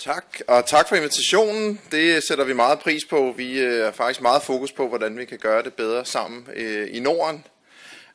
Tak, og tak for invitationen. Det sætter vi meget pris på. Vi er øh, faktisk meget fokus på, hvordan vi kan gøre det bedre sammen øh, i Norden.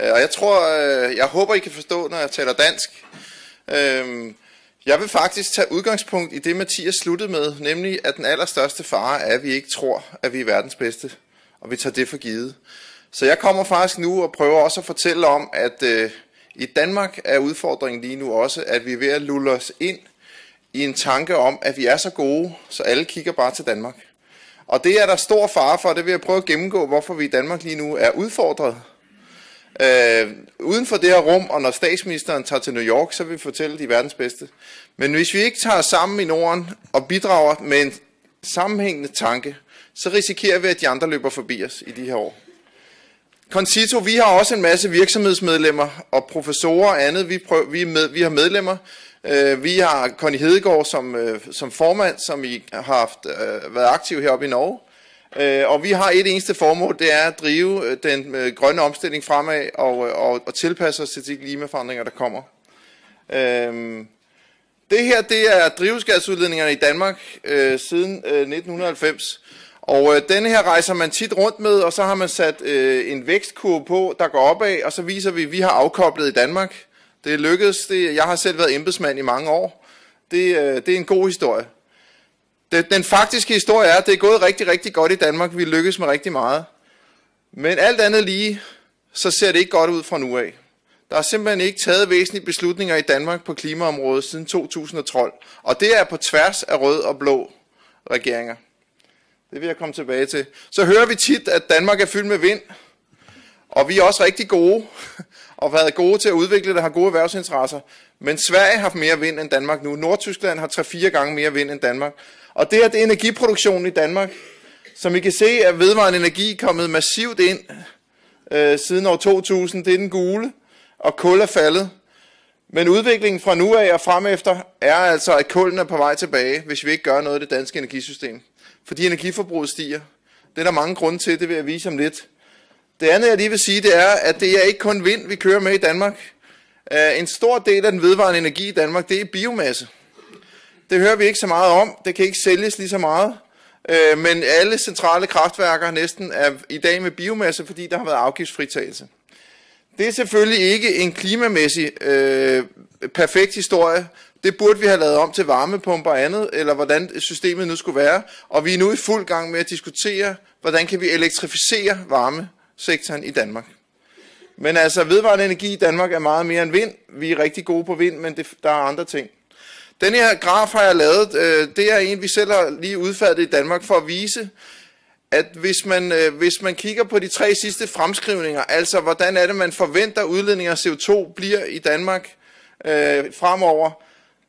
Øh, og jeg tror, jeg håber, I kan forstå, når jeg taler dansk. Jeg vil faktisk tage udgangspunkt i det, Mathias sluttede med, nemlig at den allerstørste fare er, at vi ikke tror, at vi er verdens bedste, og vi tager det for givet. Så jeg kommer faktisk nu og prøver også at fortælle om, at i Danmark er udfordringen lige nu også, at vi er ved at lulle os ind i en tanke om, at vi er så gode, så alle kigger bare til Danmark. Og det er der stor fare for, det vil jeg prøve at gennemgå, hvorfor vi i Danmark lige nu er udfordret. Øh, uden for det her rum, og når statsministeren tager til New York, så vil vi fortælle de verdens bedste. Men hvis vi ikke tager sammen i Norden og bidrager med en sammenhængende tanke, så risikerer vi, at de andre løber forbi os i de her år. Concito, vi har også en masse virksomhedsmedlemmer og professorer og andet, vi, prøver, vi, med, vi har medlemmer, Øh, vi har Conny Hedegaard som, øh, som formand, som I har haft, øh, været aktiv heroppe i Norge. Øh, og vi har et eneste formål, det er at drive øh, den øh, grønne omstilling fremad og, øh, og, og tilpasse os til de klimaforandringer, der kommer. Øh, det her, det er drivhusgasudledningerne i Danmark øh, siden øh, 1990. Og øh, denne her rejser man tit rundt med, og så har man sat øh, en vækstkurve på, der går opad, og så viser vi, at vi har afkoblet i Danmark. Det lykkedes. Det, jeg har selv været embedsmand i mange år. Det, øh, det er en god historie. Det, den faktiske historie er, at det er gået rigtig, rigtig godt i Danmark. Vi lykkes med rigtig meget. Men alt andet lige, så ser det ikke godt ud fra nu af. Der er simpelthen ikke taget væsentlige beslutninger i Danmark på klimaområdet siden 2012. Og det er på tværs af rød og blå regeringer. Det vil jeg komme tilbage til. Så hører vi tit, at Danmark er fyldt med vind. Og vi er også rigtig gode og været gode til at udvikle det, har gode erhvervsinteresser. Men Sverige har haft mere vind end Danmark nu. Nordtyskland har 3-4 gange mere vind end Danmark. Og det her, det er energiproduktionen i Danmark. Som I kan se, er vedvarende energi kommet massivt ind øh, siden år 2000. Det er den gule, og kul er faldet. Men udviklingen fra nu af og frem efter er altså, at kulden er på vej tilbage, hvis vi ikke gør noget i det danske energisystem. Fordi energiforbruget stiger. Det er der mange grunde til, det vil jeg vise om lidt. Det andet, jeg lige vil sige, det er, at det er ikke kun vind, vi kører med i Danmark. Øh, en stor del af den vedvarende energi i Danmark, det er biomasse. Det hører vi ikke så meget om. Det kan ikke sælges lige så meget. Øh, men alle centrale kraftværker næsten er i dag med biomasse, fordi der har været afgiftsfritagelse. Det er selvfølgelig ikke en klimamæssig øh, perfekt historie. Det burde vi have lavet om til varmepumper og andet, eller hvordan systemet nu skulle være. Og vi er nu i fuld gang med at diskutere, hvordan kan vi elektrificere varme sektoren i Danmark. Men altså, vedvarende energi i Danmark er meget mere end vind. Vi er rigtig gode på vind, men det, der er andre ting. Den her graf har jeg lavet. Øh, det er en, vi selv har lige udfærdet i Danmark for at vise, at hvis man, øh, hvis man kigger på de tre sidste fremskrivninger, altså hvordan er det, man forventer udledninger af CO2 bliver i Danmark øh, fremover,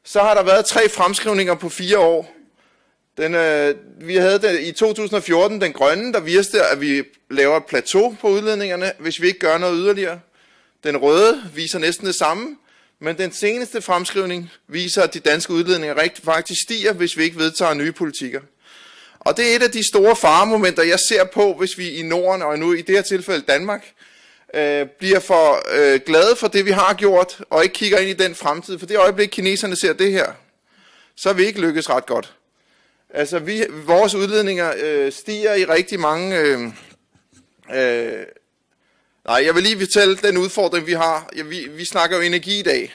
så har der været tre fremskrivninger på fire år. Den, øh, vi havde den, i 2014 den grønne, der viste, at vi laver et plateau på udledningerne, hvis vi ikke gør noget yderligere. Den røde viser næsten det samme, men den seneste fremskrivning viser, at de danske udledninger rigt faktisk stiger, hvis vi ikke vedtager nye politikker. Og det er et af de store faremomenter, jeg ser på, hvis vi i Norden, og nu i det her tilfælde Danmark, øh, bliver for øh, glade for det, vi har gjort, og ikke kigger ind i den fremtid. For det øjeblik, kineserne ser det her, så er vi ikke lykkes ret godt. Altså, vi, vores udledninger øh, stiger i rigtig mange... Øh, øh, nej, jeg vil lige fortælle den udfordring, vi har. Ja, vi, vi snakker jo energi i dag.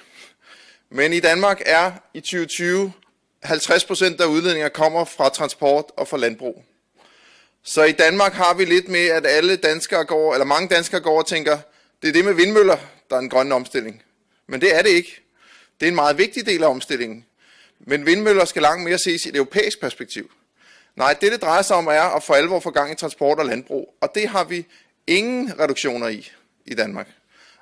Men i Danmark er i 2020 50% af udledninger kommer fra transport og fra landbrug. Så i Danmark har vi lidt med, at alle danskere går, eller mange danskere går og tænker, det er det med vindmøller, der er en grøn omstilling. Men det er det ikke. Det er en meget vigtig del af omstillingen. Men vindmøller skal langt mere ses i et europæisk perspektiv. Nej, det det drejer sig om er at for alvor få gang i transport og landbrug, og det har vi ingen reduktioner i i Danmark.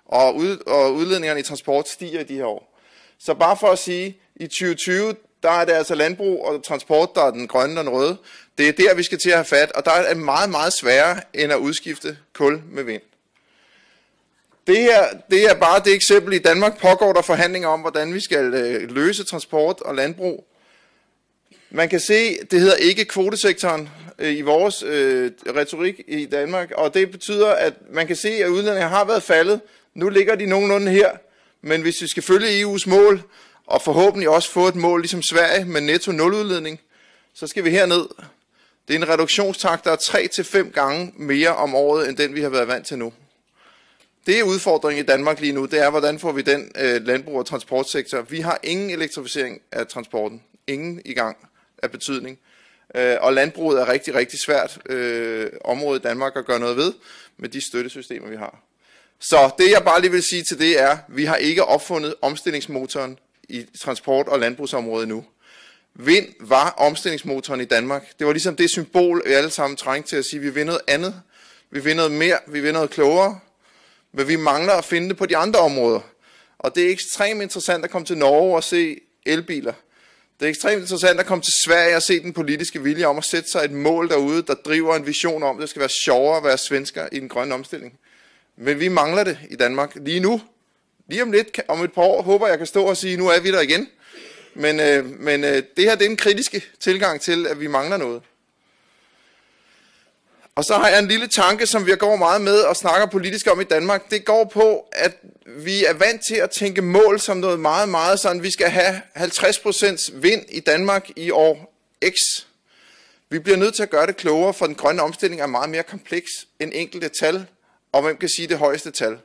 Og, ud, og udledningerne i transport stiger i de her år. Så bare for at sige, i 2020, der er det altså landbrug og transport, der er den grønne og den røde. Det er der, vi skal til at have fat, og der er det meget, meget sværere end at udskifte kul med vind. Det er, det er bare det eksempel. I Danmark pågår der forhandlinger om, hvordan vi skal øh, løse transport og landbrug. Man kan se, det hedder ikke kvotesektoren øh, i vores øh, retorik i Danmark, og det betyder, at man kan se, at udlændinge har været faldet. Nu ligger de nogenlunde her, men hvis vi skal følge EU's mål, og forhåbentlig også få et mål ligesom Sverige med netto nuludledning, så skal vi herned. Det er en reduktionstakt, der er 3-5 gange mere om året, end den vi har været vant til nu. Det er udfordringen i Danmark lige nu, det er, hvordan får vi den øh, landbrug- og transportsektor. Vi har ingen elektrificering af transporten. Ingen i gang af betydning. Øh, og landbruget er rigtig, rigtig svært øh, område i Danmark at gøre noget ved med de støttesystemer, vi har. Så det, jeg bare lige vil sige til det er, vi har ikke opfundet omstillingsmotoren i transport- og landbrugsområdet nu. Vind var omstillingsmotoren i Danmark. Det var ligesom det symbol, vi alle sammen trængte til at sige, at vi vil noget andet. Vi vil noget mere, vi vil noget klogere, men vi mangler at finde det på de andre områder. Og det er ekstremt interessant at komme til Norge og se elbiler. Det er ekstremt interessant at komme til Sverige og se den politiske vilje om at sætte sig et mål derude, der driver en vision om, at det skal være sjovere at være svensker i den grønne omstilling. Men vi mangler det i Danmark lige nu. Lige om lidt, om et par år, håber jeg kan stå og sige, nu er vi der igen. Men, øh, men øh, det her det er en kritisk tilgang til, at vi mangler noget. Og så har jeg en lille tanke, som vi går meget med og snakker politisk om i Danmark. Det går på, at vi er vant til at tænke mål som noget meget, meget sådan, vi skal have 50% vind i Danmark i år X. Vi bliver nødt til at gøre det klogere, for den grønne omstilling er meget mere kompleks end enkelte tal, og hvem kan sige det højeste tal.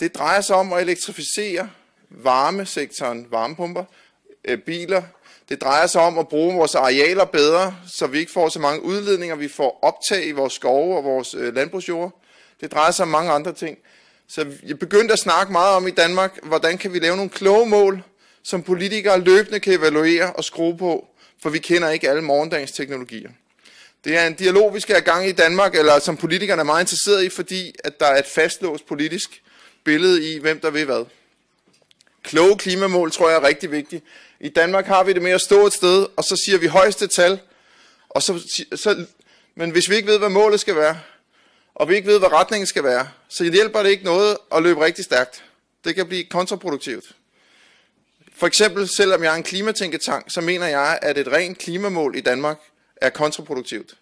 Det drejer sig om at elektrificere varmesektoren, varmepumper, øh, biler. Det drejer sig om at bruge vores arealer bedre, så vi ikke får så mange udledninger, vi får optag i vores skove og vores øh, landbrugsjord. Det drejer sig om mange andre ting. Så jeg begyndte at snakke meget om i Danmark, hvordan kan vi lave nogle kloge mål, som politikere løbende kan evaluere og skrue på, for vi kender ikke alle morgendagens teknologier. Det er en dialog, vi skal have gang i Danmark, eller som politikerne er meget interesseret i, fordi at der er et fastlåst politisk billede i, hvem der vil hvad. Kloge klimamål tror jeg er rigtig vigtigt. I Danmark har vi det med at stå et sted, og så siger vi højeste tal, og så, så, men hvis vi ikke ved, hvad målet skal være, og vi ikke ved, hvad retningen skal være, så hjælper det ikke noget at løbe rigtig stærkt. Det kan blive kontraproduktivt. For eksempel, selvom jeg er en klimatænketank, så mener jeg, at et rent klimamål i Danmark er kontraproduktivt.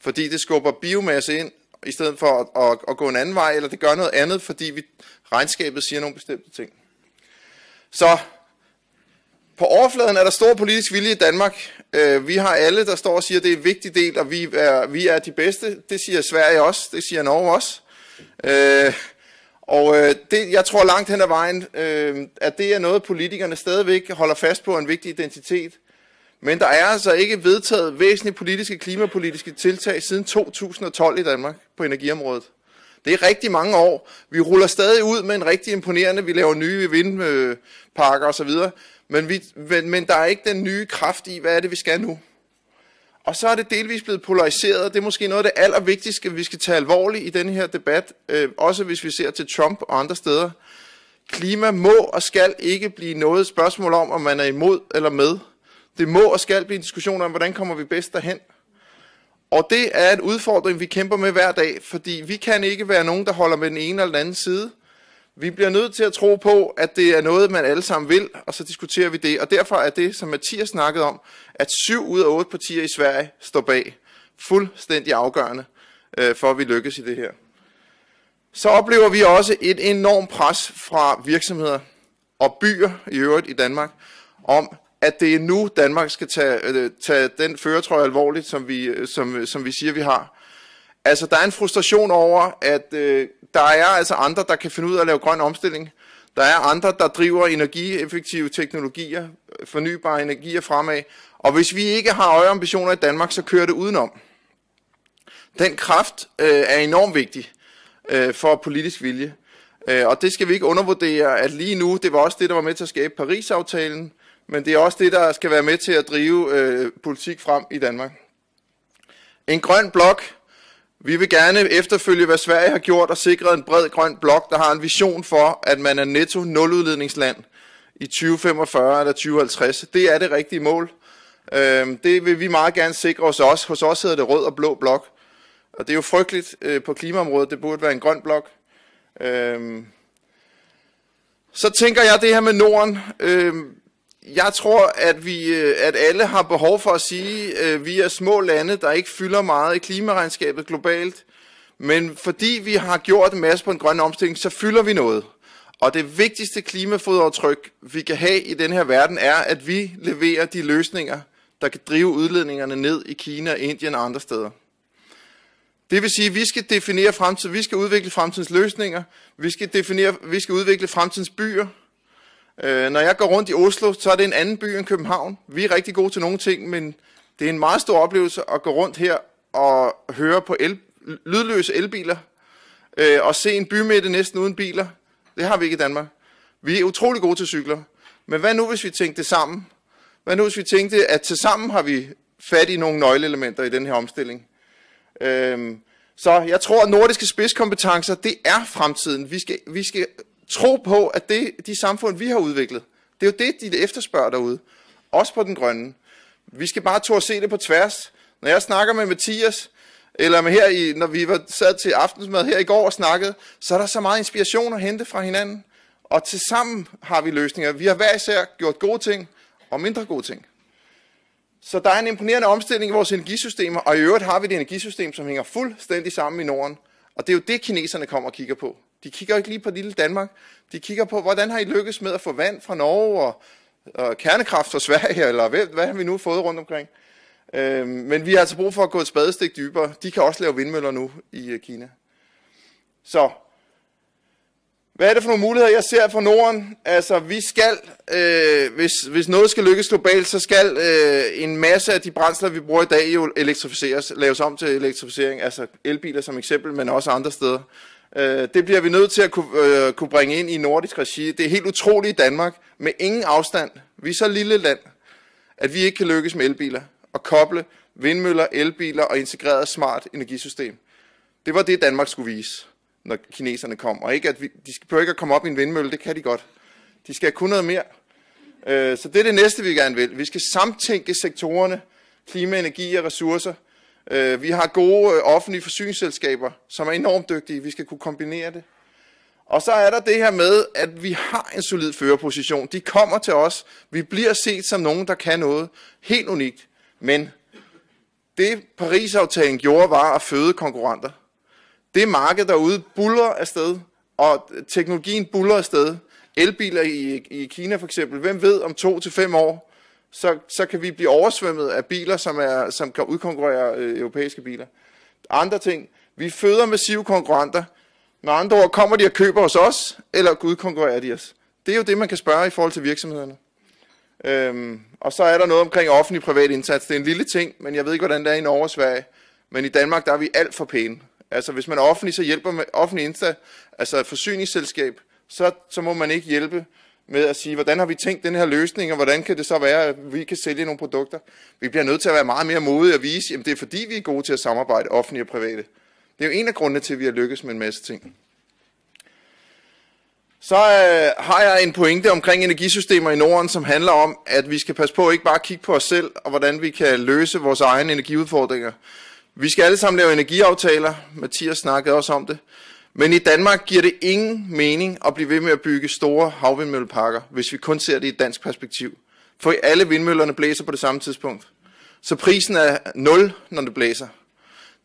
Fordi det skubber biomasse ind, i stedet for at, at, at gå en anden vej, eller det gør noget andet, fordi vi, regnskabet siger nogle bestemte ting. Så på overfladen er der stor politisk vilje i Danmark. Øh, vi har alle, der står og siger, at det er en vigtig del, og vi er, vi er de bedste. Det siger Sverige også, det siger Norge også. Øh, og øh, det, jeg tror langt hen ad vejen, at det er noget, politikerne stadigvæk holder fast på en vigtig identitet. Men der er altså ikke vedtaget væsentlige politiske klimapolitiske tiltag siden 2012 i Danmark på energiområdet. Det er rigtig mange år. Vi ruller stadig ud med en rigtig imponerende, vi laver nye vindparker osv., men, vi, men, men der er ikke den nye kraft i, hvad er det, vi skal nu? Og så er det delvis blevet polariseret. Det er måske noget af det allervigtigste, vi skal tage alvorligt i denne her debat, øh, også hvis vi ser til Trump og andre steder. Klima må og skal ikke blive noget spørgsmål om, om man er imod eller med. Det må og skal blive en diskussion om, hvordan kommer vi bedst derhen. Og det er en udfordring, vi kæmper med hver dag, fordi vi kan ikke være nogen, der holder med den ene eller den anden side. Vi bliver nødt til at tro på, at det er noget, man alle sammen vil, og så diskuterer vi det. Og derfor er det, som Mathias snakkede om, at syv ud af otte partier i Sverige står bag, fuldstændig afgørende øh, for, at vi lykkes i det her. Så oplever vi også et enormt pres fra virksomheder og byer i øvrigt i Danmark, om at det er nu, Danmark skal tage, øh, tage den føretrøje alvorligt, som vi, øh, som, øh, som vi siger, vi har. Altså, der er en frustration over, at øh, der er altså andre, der kan finde ud af at lave grøn omstilling. Der er andre, der driver energieffektive teknologier, fornybare energier fremad. Og hvis vi ikke har høje ambitioner i Danmark, så kører det udenom. Den kraft øh, er enormt vigtig øh, for politisk vilje. Øh, og det skal vi ikke undervurdere, at lige nu, det var også det, der var med til at skabe Paris-aftalen, men det er også det, der skal være med til at drive øh, politik frem i Danmark. En grøn blok vi vil gerne efterfølge, hvad Sverige har gjort og sikret en bred grøn blok, der har en vision for, at man er netto nuludledningsland i 2045 eller 2050. Det er det rigtige mål. Øhm, det vil vi meget gerne sikre hos os. Hos os hedder det rød og blå blok. Og det er jo frygteligt øh, på klimaområdet. Det burde være en grøn blok. Øhm, så tænker jeg det her med Norden. Øhm, jeg tror, at vi, øh, at alle har behov for at sige, at øh, vi er små lande, der ikke fylder meget i klimaregnskabet globalt, men fordi vi har gjort en masse på en grøn omstilling, så fylder vi noget. Og det vigtigste klimafodaftryk, vi kan have i den her verden, er, at vi leverer de løsninger, der kan drive udledningerne ned i Kina, Indien og andre steder. Det vil sige, at vi skal definere fremtiden, vi skal udvikle fremtidens løsninger, vi skal, definere, vi skal udvikle fremtidens byer, Øh, når jeg går rundt i Oslo, så er det en anden by end København. Vi er rigtig gode til nogle ting, men det er en meget stor oplevelse at gå rundt her og høre på el- lydløse elbiler, øh, og se en bymidte næsten uden biler. Det har vi ikke i Danmark. Vi er utrolig gode til cykler. Men hvad nu, hvis vi tænkte det sammen? Hvad nu, hvis vi tænkte, at til sammen har vi fat i nogle nøgleelementer i den her omstilling? Øhm, så jeg tror, at nordiske spidskompetencer, det er fremtiden. Vi skal, vi skal Tro på, at det, de samfund, vi har udviklet, det er jo det, de efterspørger derude. Også på den grønne. Vi skal bare turde se det på tværs. Når jeg snakker med Mathias, eller med her i, når vi var, sad til aftensmad her i går og snakkede, så er der så meget inspiration at hente fra hinanden. Og til sammen har vi løsninger. Vi har hver især gjort gode ting og mindre gode ting. Så der er en imponerende omstilling i vores energisystemer, og i øvrigt har vi et energisystem, som hænger fuldstændig sammen i Norden. Og det er jo det, kineserne kommer og kigger på. De kigger ikke lige på lille Danmark. De kigger på, hvordan har I lykkes med at få vand fra Norge og, og kernekraft fra Sverige, eller hvad, hvad har vi nu fået rundt omkring? Øhm, men vi har altså brug for at gå et spadestik dybere. De kan også lave vindmøller nu i øh, Kina. Så hvad er det for nogle muligheder, jeg ser for Norden? Altså, vi skal, øh, hvis, hvis noget skal lykkes globalt, så skal øh, en masse af de brændsler, vi bruger i dag, jo elektrificeres, laves om til elektrificering. Altså elbiler som eksempel, men også andre steder. Øh, det bliver vi nødt til at kunne, øh, kunne bringe ind i nordisk regi. Det er helt utroligt i Danmark, med ingen afstand. Vi er så lille land, at vi ikke kan lykkes med elbiler og koble vindmøller, elbiler og integreret smart energisystem. Det var det, Danmark skulle vise, når kineserne kom. Og ikke, at vi, de skal ikke at komme op i en vindmølle, det kan de godt. De skal kunne noget mere. Øh, så det er det næste, vi gerne vil. Vi skal samtænke sektorerne, klima, energi og ressourcer – Øh, vi har gode øh, offentlige forsyningsselskaber, som er enormt dygtige. Vi skal kunne kombinere det. Og så er der det her med, at vi har en solid førerposition. De kommer til os. Vi bliver set som nogen, der kan noget. Helt unikt. Men det Paris-aftalen gjorde, var at føde konkurrenter. Det marked derude buller afsted, og teknologien buller afsted. Elbiler i, i Kina for eksempel. Hvem ved om to til fem år, så, så kan vi blive oversvømmet af biler, som, er, som kan udkonkurrere øh, europæiske biler. Andre ting. Vi føder massive konkurrenter. Med andre ord, kommer de og køber hos os, eller udkonkurrerer de os? Det er jo det, man kan spørge i forhold til virksomhederne. Øhm, og så er der noget omkring offentlig-privat indsats. Det er en lille ting, men jeg ved ikke, hvordan det er i Norge og Sverige. Men i Danmark, der er vi alt for pæne. Altså, hvis man er offentlig, så hjælper man offentlig indsats, altså et forsyningsselskab, så, så må man ikke hjælpe med at sige, hvordan har vi tænkt den her løsning, og hvordan kan det så være, at vi kan sælge nogle produkter. Vi bliver nødt til at være meget mere modige og vise, at det er fordi, vi er gode til at samarbejde offentlige og private. Det er jo en af grundene til, at vi har lykkes med en masse ting. Så øh, har jeg en pointe omkring energisystemer i Norden, som handler om, at vi skal passe på ikke bare at kigge på os selv, og hvordan vi kan løse vores egne energiudfordringer. Vi skal alle sammen lave energiaftaler. Mathias snakkede også om det. Men i Danmark giver det ingen mening at blive ved med at bygge store havvindmølleparker, hvis vi kun ser det i et dansk perspektiv. For alle vindmøllerne blæser på det samme tidspunkt. Så prisen er 0, når det blæser.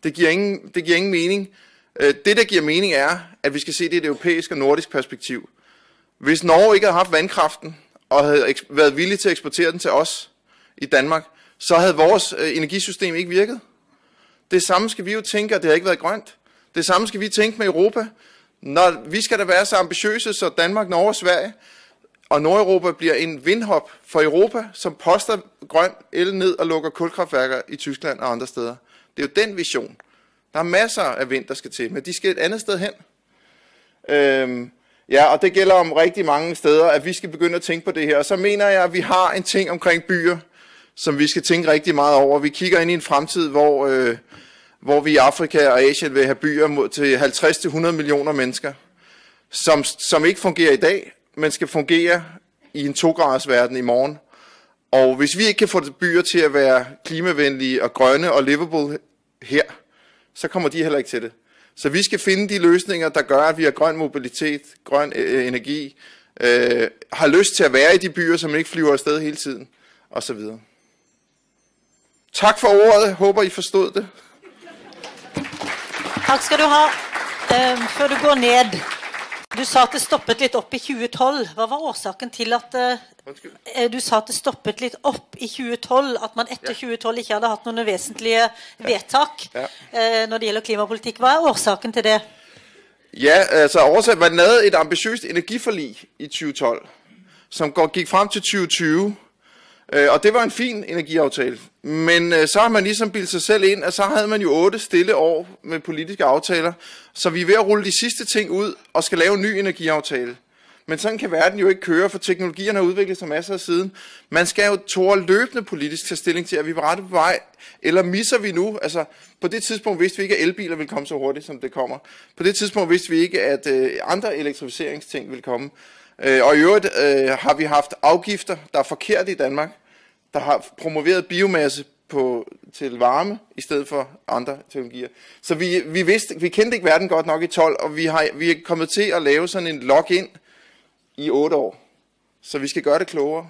Det giver ingen, det giver ingen mening. Øh, det, der giver mening, er, at vi skal se det i et europæisk og nordisk perspektiv. Hvis Norge ikke havde haft vandkraften, og havde været villig til at eksportere den til os i Danmark, så havde vores øh, energisystem ikke virket. Det samme skal vi jo tænke, at det har ikke været grønt. Det samme skal vi tænke med Europa. Når vi skal da være så ambitiøse, så Danmark, Norge og Sverige og Nordeuropa bliver en vindhop for Europa, som poster grøn el ned og lukker kulkraftværker i Tyskland og andre steder. Det er jo den vision. Der er masser af vind, der skal til, men de skal et andet sted hen. Øhm, ja, og det gælder om rigtig mange steder, at vi skal begynde at tænke på det her. Og så mener jeg, at vi har en ting omkring byer, som vi skal tænke rigtig meget over. Vi kigger ind i en fremtid, hvor øh, hvor vi i Afrika og Asien vil have byer til 50-100 millioner mennesker, som, som ikke fungerer i dag, men skal fungere i en 2-graders verden i morgen. Og hvis vi ikke kan få byer til at være klimavenlige og grønne og livable her, så kommer de heller ikke til det. Så vi skal finde de løsninger, der gør, at vi har grøn mobilitet, grøn øh, øh energi, øh, har lyst til at være i de byer, som ikke flyver afsted hele tiden, osv. Tak for ordet. Håber, I forstod det. Takk skal du ha. Um, før du går ned Du sa at det stoppet litt opp i 2012. Hva var årsaken til at uh, Du sa at det stoppet litt opp i 2012. At man etter 2012 ikke hadde hatt noen vesentlige vedtak uh, når det gjelder klimapolitikk. Hva er årsaken til det? Ja, altså oversat, man lavede et ambitiøst energiforlig i 2012, som går, gik frem til 2020, Øh, og det var en fin energiaftale. Men øh, så har man ligesom bildt sig selv ind, at så havde man jo otte stille år med politiske aftaler. Så vi er ved at rulle de sidste ting ud og skal lave en ny energiaftale. Men sådan kan verden jo ikke køre, for teknologierne har udviklet sig masser af siden. Man skal jo tåre løbende politisk tage stilling til, at vi er rette på vej, eller misser vi nu? Altså, på det tidspunkt vidste vi ikke, at elbiler ville komme så hurtigt, som det kommer. På det tidspunkt vidste vi ikke, at øh, andre elektrificeringsting ville komme. Øh, og i øvrigt øh, har vi haft afgifter, der er forkert i Danmark, der har promoveret biomasse på, til varme, i stedet for andre teknologier. Så vi, vi, vidste, vi kendte ikke verden godt nok i 12, og vi, har, vi er kommet til at lave sådan en login i 8 år. Så vi skal gøre det klogere.